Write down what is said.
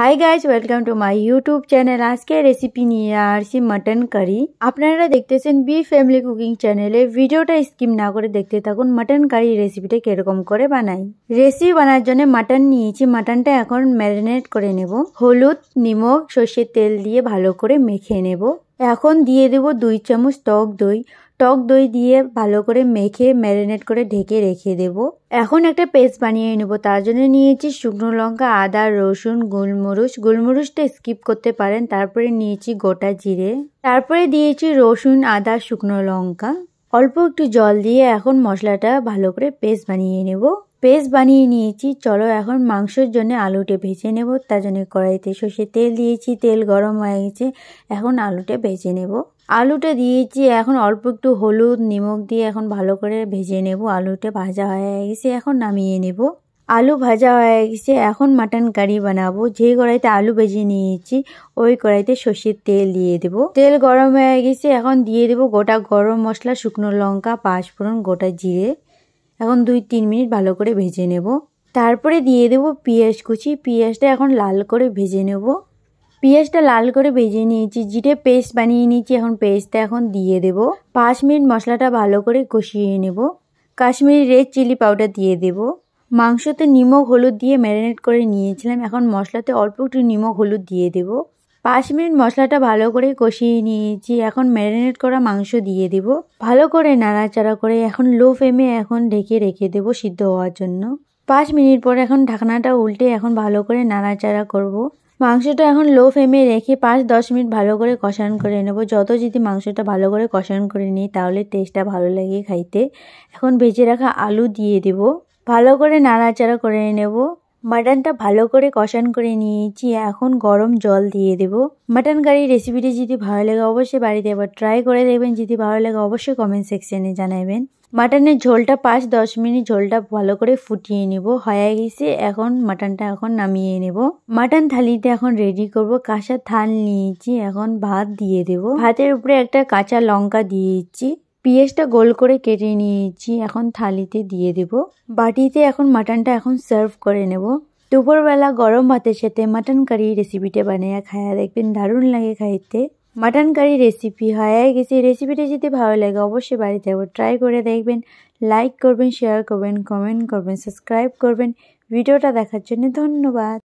High guys welcome to my YouTube channel আজকে recipe নিয়ে আসছি মাটন কারি আপনারা দেখতেছেন বি ফ্যামিলি কুকিং চ্যানেলে ভিডিওটা স্কিম না করে দেখতে থাকুন মাটন কারি রেসিপিটা কিরকম করে বানাই রেসিপি বানার জন্য মাটন নিয়েছি মাটনটা এখন ম্যারিনেট করে নেব হলুদ নিমক সর্ষের তেল দিয়ে ভালো করে মেখে নেব এখন দিয়ে দেব দুই চামচ টক দই টক দই দিয়ে ভালো করে মেখে ম্যারিনেট করে ঢেকে রেখে দেব এখন একটা পেস্ট বানিয়ে নেব তার জন্য নিয়েছি শুকনো লঙ্কা আদা রসুন গোলমরিচ গোলমরিচটা স্কিপ করতে পারেন তারপরে নিয়েছি গোটা জিরে তারপরে দিয়েছি রসুন আদা শুকনো লঙ্কা অল্প একটু জল দিয়ে এখন মশলাটা ভালো করে পেস্ট বানিয়ে নেব পেস্ট বানিয়ে নিয়েছি চলো এখন মাংসের জন্য আলুটা ভেজে নেব তার জন্য কড়াইতে সর্ষে তেল দিয়েছি তেল গরম হয়ে গেছে এখন আলুটা ভেজে নেব আলুটা দিয়েছি এখন অল্প একটু হলুদ নিমখ দিয়ে এখন ভালো করে ভেজে নেব আলুটা ভাজা হয়ে গেছে এখন নামিয়ে নেব আলু ভাজা হয়ে গেছে এখন মাটন কারি বানাবো যে কড়াইতে আলু ভেজে নিয়েছি ওই কড়াইতে সর্ষের তেল দিয়ে দেব তেল গরম হয়ে গেছে এখন দিয়ে দেব গোটা গরম মশলা শুকনো লঙ্কা পাঁচফোড়ন গোটা জিরে এখন দুই তিন মিনিট ভালো করে ভেজে নেব তারপরে দিয়ে দেব পেঁয়াজ কুচি পেঁয়াজটা এখন লাল করে ভেজে নেব পেঁয়াজটা লাল করে ভেজে নিয়েছি জিরে পেস্ট বানিয়ে নিয়েছি এখন পেস্টটা এখন দিয়ে দেব পাঁচ মিনিট মশলাটা ভালো করে কষিয়ে নেব কাশ্মীরি রেড চিলি পাউডার দিয়ে দেব মাংসতে নিমক হলুদ দিয়ে ম্যারিনেট করে নিয়েছিলাম এখন মশলাতে অল্প একটু নিমক হলুদ দিয়ে দেব পাঁচ মিনিট মশলাটা ভালো করে কষিয়ে নিয়েছি এখন ম্যারিনেট করা মাংস দিয়ে দেব ভালো করে নাড়াচাড়া করে এখন লো ফ্লেমে এখন ঢেকে রেখে দেব সিদ্ধ হওয়ার জন্য পাঁচ মিনিট পর এখন ঢাকনাটা উল্টে এখন ভালো করে নাড়াচাড়া করব। মাংসটা এখন লো ফ্লেমে রেখে পাঁচ দশ মিনিট ভালো করে কষান করে নেব যত যদি মাংসটা ভালো করে কষান করে নিই তাহলে টেস্টটা ভালো লাগে খাইতে এখন ভেজে রাখা আলু দিয়ে দেব ভালো করে নাড়াচাড়া করে নেব মাটনটা ভালো করে কষান করে নিয়েছি এখন গরম জল দিয়ে দেব মাটন কারির রেসিপিটি যদি ভালো লাগে অবশ্যই বাড়িতে একবার ট্রাই করে দেখবেন যদি ভালো লাগে অবশ্যই কমেন্ট সেকশনে জানাবেন মাটনের ঝোলটা পাঁচ দশ মিনিট ঝোলটা ভালো করে ফুটিয়ে নেব হয়ে গেছে এখন মাটনটা এখন নামিয়ে নেব মাটন থালিটা এখন রেডি করব কাঁচা থাল নিয়েছি এখন ভাত দিয়ে দেব ভাতের উপরে একটা কাঁচা লঙ্কা দিয়েছি পিঁয়াজটা গোল করে কেটে নিয়েছি এখন থালিতে দিয়ে দেব বাটিতে এখন মাটনটা এখন সার্ভ করে নেব দুপুরবেলা গরম ভাতের সাথে মাটন কারি রেসিপিটা বানিয়ে খায়া দেখবেন দারুণ লাগে খাইতে মাটন কারি রেসিপি হয়ে গেছে রেসিপিটা যদি ভালো লাগে অবশ্যই বাড়িতে একবার ট্রাই করে দেখবেন লাইক করবেন শেয়ার করবেন কমেন্ট করবেন সাবস্ক্রাইব করবেন ভিডিওটা দেখার জন্য ধন্যবাদ